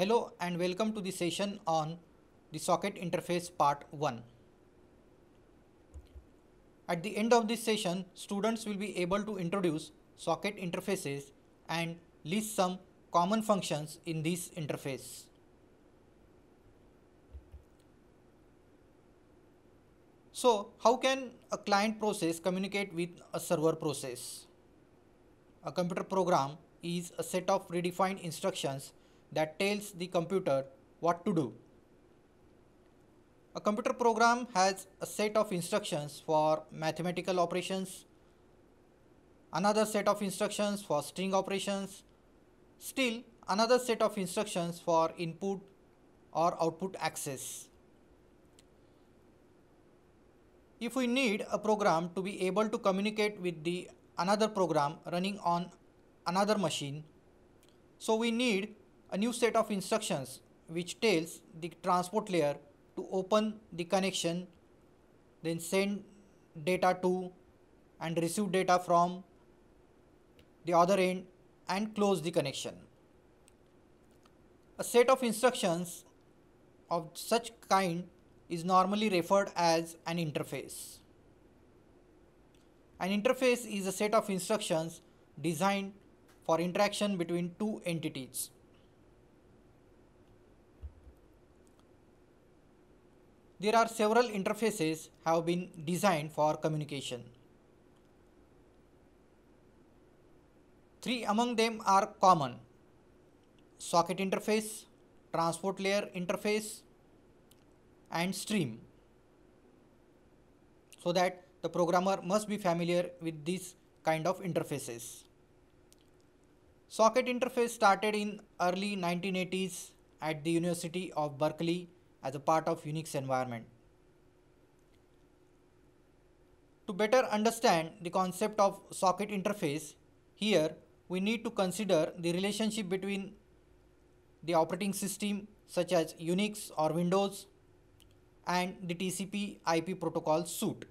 Hello and welcome to the session on the socket interface part 1. At the end of this session, students will be able to introduce socket interfaces and list some common functions in this interface. So, how can a client process communicate with a server process? A computer program is a set of predefined instructions that tells the computer what to do. A computer program has a set of instructions for mathematical operations, another set of instructions for string operations, still another set of instructions for input or output access. If we need a program to be able to communicate with the another program running on another machine, so we need a new set of instructions which tells the transport layer to open the connection then send data to and receive data from the other end and close the connection. A set of instructions of such kind is normally referred as an interface. An interface is a set of instructions designed for interaction between two entities. there are several interfaces have been designed for communication. Three among them are common socket interface, transport layer interface and stream so that the programmer must be familiar with these kind of interfaces. Socket interface started in early 1980s at the University of Berkeley as a part of Unix environment. To better understand the concept of socket interface, here we need to consider the relationship between the operating system such as Unix or Windows and the TCP IP protocol suite.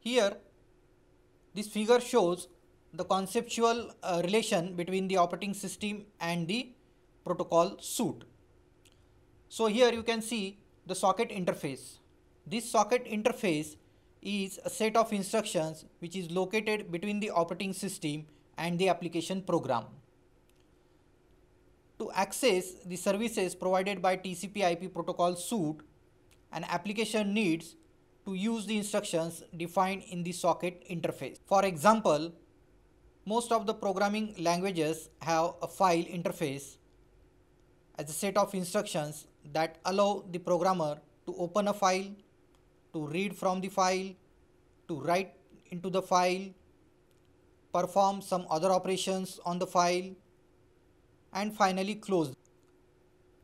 Here, this figure shows the conceptual uh, relation between the operating system and the protocol suite. So here you can see the socket interface. This socket interface is a set of instructions which is located between the operating system and the application program. To access the services provided by TCP IP protocol suite, an application needs to use the instructions defined in the socket interface. For example, most of the programming languages have a file interface as a set of instructions that allow the programmer to open a file, to read from the file, to write into the file, perform some other operations on the file, and finally close.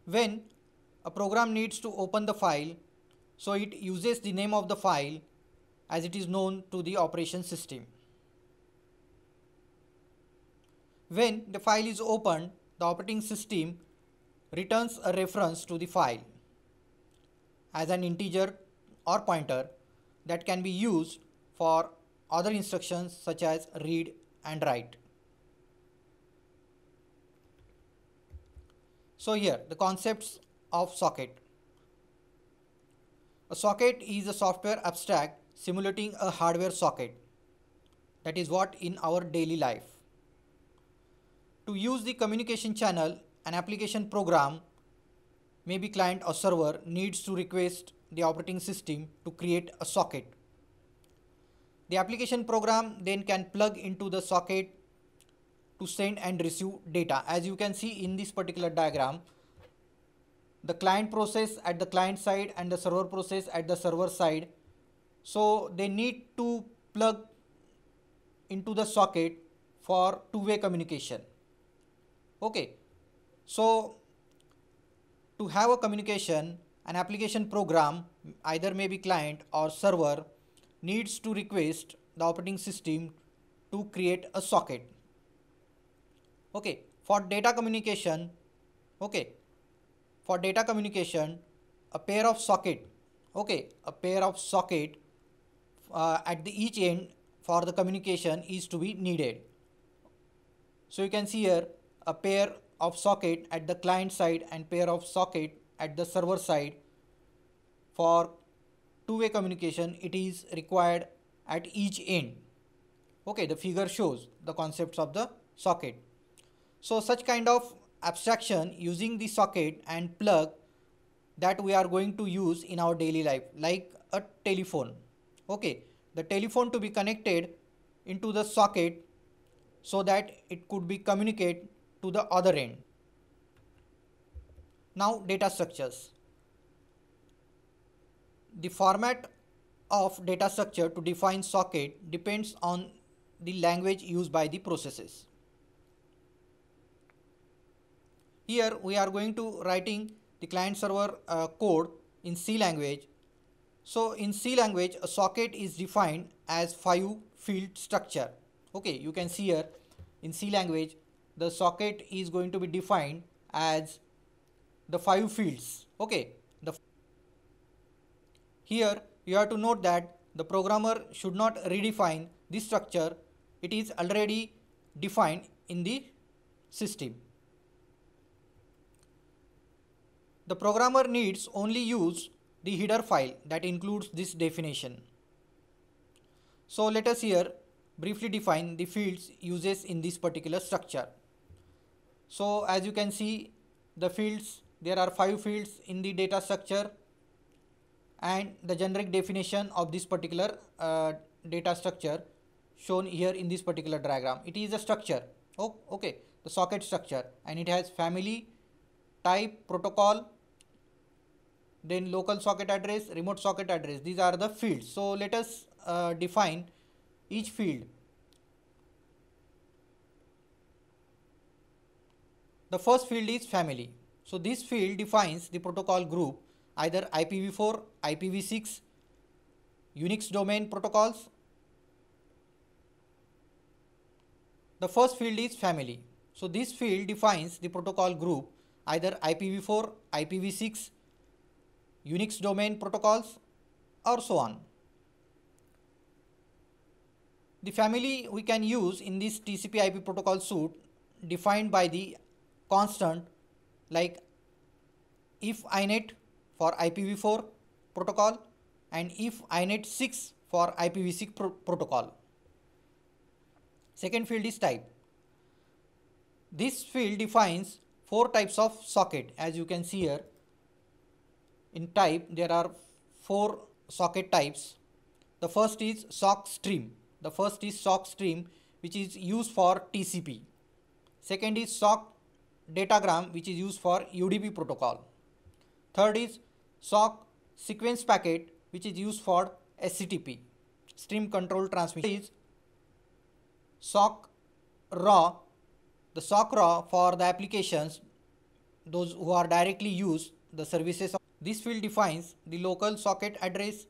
When a program needs to open the file, so it uses the name of the file as it is known to the operation system. When the file is opened, the operating system returns a reference to the file as an integer or pointer that can be used for other instructions such as read and write. So here the concepts of socket. A socket is a software abstract simulating a hardware socket. That is what in our daily life. To use the communication channel, an application program, maybe client or server, needs to request the operating system to create a socket. The application program then can plug into the socket to send and receive data. As you can see in this particular diagram, the client process at the client side and the server process at the server side. So they need to plug into the socket for two-way communication. Okay, so to have a communication, an application program, either may be client or server, needs to request the operating system to create a socket. Okay, for data communication, okay, for data communication, a pair of socket, okay, a pair of socket uh, at the each end for the communication is to be needed. So you can see here a pair of socket at the client side and pair of socket at the server side. For two-way communication, it is required at each end. Okay, the figure shows the concepts of the socket. So such kind of abstraction using the socket and plug that we are going to use in our daily life like a telephone. Okay, the telephone to be connected into the socket so that it could be communicate to the other end. Now data structures. The format of data structure to define socket depends on the language used by the processes. Here we are going to writing the client server uh, code in C language. So in C language a socket is defined as five field structure. Okay you can see here in C language the socket is going to be defined as the five fields okay the here you have to note that the programmer should not redefine this structure it is already defined in the system the programmer needs only use the header file that includes this definition so let us here briefly define the fields uses in this particular structure so as you can see the fields there are five fields in the data structure and the generic definition of this particular uh, data structure shown here in this particular diagram. It is a structure oh, okay the socket structure and it has family type protocol then local socket address remote socket address these are the fields so let us uh, define each field The first field is family. So this field defines the protocol group either IPv4, IPv6, Unix domain protocols. The first field is family. So this field defines the protocol group either IPv4, IPv6, Unix domain protocols or so on. The family we can use in this TCP IP protocol suite defined by the constant like if INET for IPv4 protocol and if INET 6 for IPv6 pro protocol. Second field is type. This field defines four types of socket as you can see here. In type there are four socket types. The first is SOC stream. The first is SOC stream which is used for TCP. Second is SOC datagram which is used for UDP protocol. Third is SOC sequence packet which is used for SCTP, stream control transmission is SOC raw, the SOC raw for the applications, those who are directly use the services. This field defines the local socket address.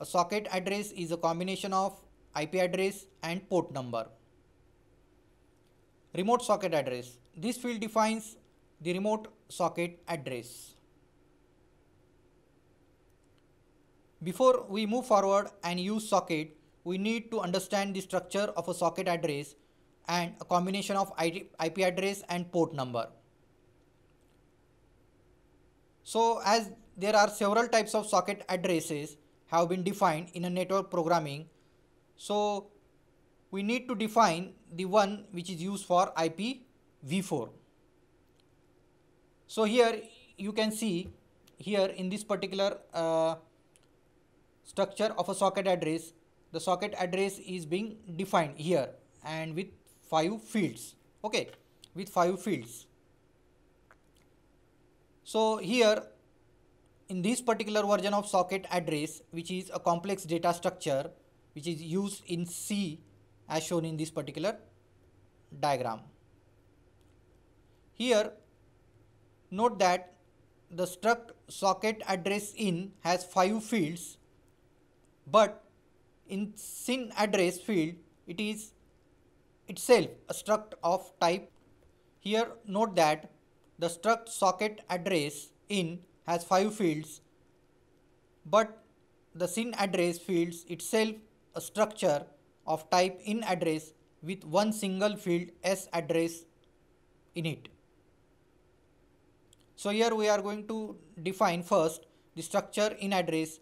A socket address is a combination of IP address and port number remote socket address. This field defines the remote socket address. Before we move forward and use socket, we need to understand the structure of a socket address and a combination of IP address and port number. So as there are several types of socket addresses have been defined in a network programming, so we need to define the one which is used for IPv4. So here you can see here in this particular uh, structure of a socket address, the socket address is being defined here and with five fields, okay, with five fields. So here in this particular version of socket address, which is a complex data structure, which is used in C as shown in this particular diagram. Here note that the struct socket address in has 5 fields but in sin address field it is itself a struct of type. Here note that the struct socket address in has 5 fields but the sin address fields itself a structure of type in address with one single field S address in it. So here we are going to define first the structure in address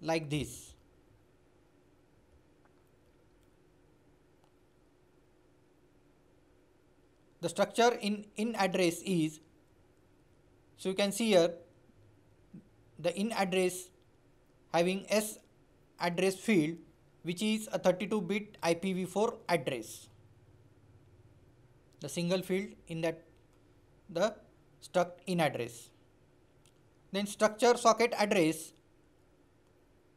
like this. The structure in in address is so you can see here the in address having S address field which is a 32 bit IPv4 address. The single field in that the struct in address. Then structure socket address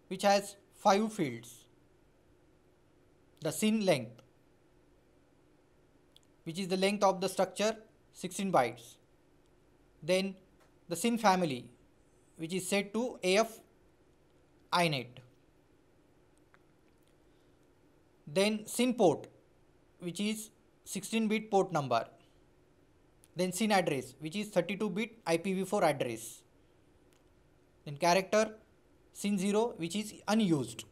which has 5 fields. The SYN length which is the length of the structure 16 bytes. Then the SYN family which is set to AF INET then SYN port which is 16 bit port number then SYN address which is 32 bit IPv4 address then character SYN 0 which is unused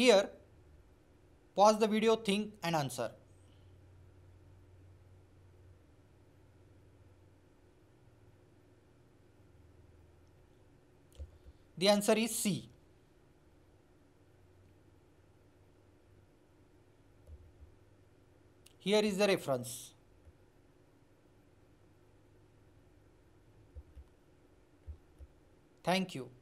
here pause the video think and answer the answer is C Here is the reference. Thank you.